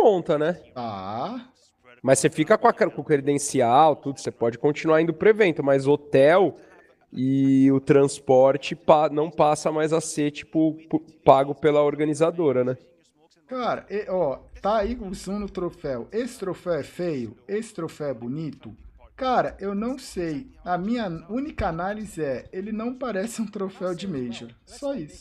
monta, né? Ah. Mas você fica com, a, com o credencial, tudo, você pode continuar indo pro evento, mas hotel e o transporte pa não passa mais a ser, tipo, pago pela organizadora, né? Cara, e, ó, tá aí usando o troféu. Esse troféu é feio, esse troféu é bonito. Cara, eu não sei. A minha única análise é, ele não parece um troféu de Major. Só isso.